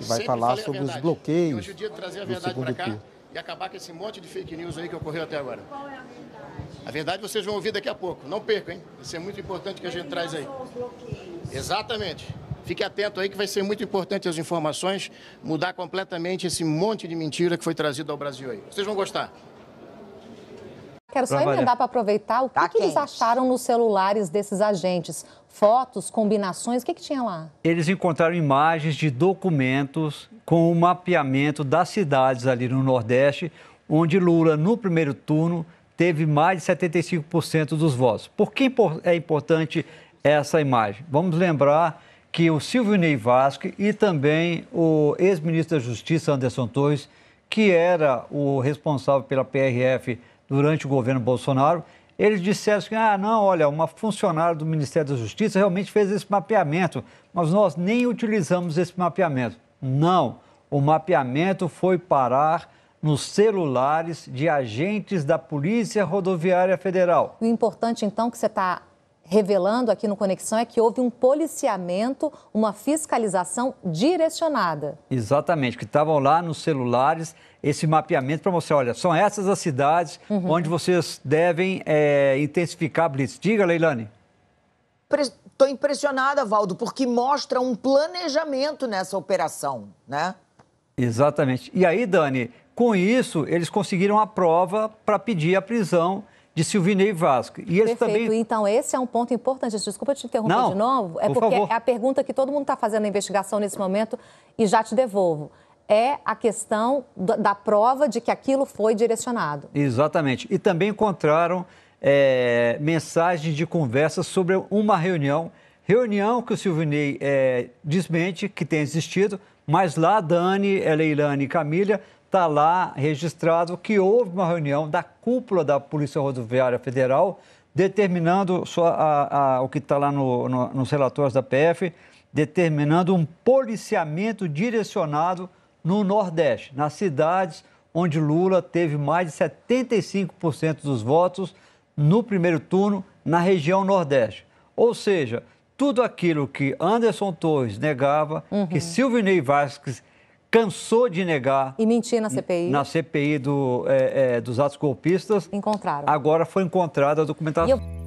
e vai falar sobre os bloqueios. E hoje é o dia de trazer a verdade para cá turno. e acabar com esse monte de fake news aí que ocorreu até agora. Qual é a verdade? A verdade vocês vão ouvir daqui a pouco. Não percam, hein? Isso é muito importante que a gente traz aí. Exatamente. Fique atento aí que vai ser muito importante as informações, mudar completamente esse monte de mentira que foi trazido ao Brasil aí. Vocês vão gostar. Quero só emendar para aproveitar o que, tá que eles acharam nos celulares desses agentes. Fotos, combinações, o que, que tinha lá? Eles encontraram imagens de documentos com o mapeamento das cidades ali no Nordeste, onde Lula, no primeiro turno, teve mais de 75% dos votos. Por que é importante essa imagem? Vamos lembrar que o Silvio Ney Vasque e também o ex-ministro da Justiça, Anderson Torres, que era o responsável pela PRF durante o governo Bolsonaro, eles disseram que, assim, ah, não, olha, uma funcionária do Ministério da Justiça realmente fez esse mapeamento, mas nós nem utilizamos esse mapeamento. Não, o mapeamento foi parar nos celulares de agentes da Polícia Rodoviária Federal. O importante, então, que você está revelando aqui no Conexão é que houve um policiamento, uma fiscalização direcionada. Exatamente, que estavam lá nos celulares esse mapeamento para mostrar, olha, são essas as cidades uhum. onde vocês devem é, intensificar a blitz. Diga, Leilane. Estou impressionada, Valdo, porque mostra um planejamento nessa operação, né? Exatamente. E aí, Dani, com isso, eles conseguiram a prova para pedir a prisão de Silvinei Vasco. E esse Perfeito. Também... Então, esse é um ponto importante. Desculpa te interromper Não, de novo. É por porque favor. é a pergunta que todo mundo está fazendo na investigação nesse momento e já te devolvo. É a questão da prova de que aquilo foi direcionado. Exatamente. E também encontraram é, mensagens de conversa sobre uma reunião. Reunião que o Silvinei é, desmente que tem existido, mas lá Dani, Leilane e Camila está lá registrado que houve uma reunião da cúpula da Polícia Rodoviária Federal determinando sua, a, a, o que está lá no, no, nos relatórios da PF, determinando um policiamento direcionado no Nordeste, nas cidades onde Lula teve mais de 75% dos votos no primeiro turno na região Nordeste. Ou seja, tudo aquilo que Anderson Torres negava, uhum. que Silvinei Vasques cansou de negar. E mentir na CPI. Na CPI do, é, é, dos atos golpistas. Encontraram. Agora foi encontrada a documentação.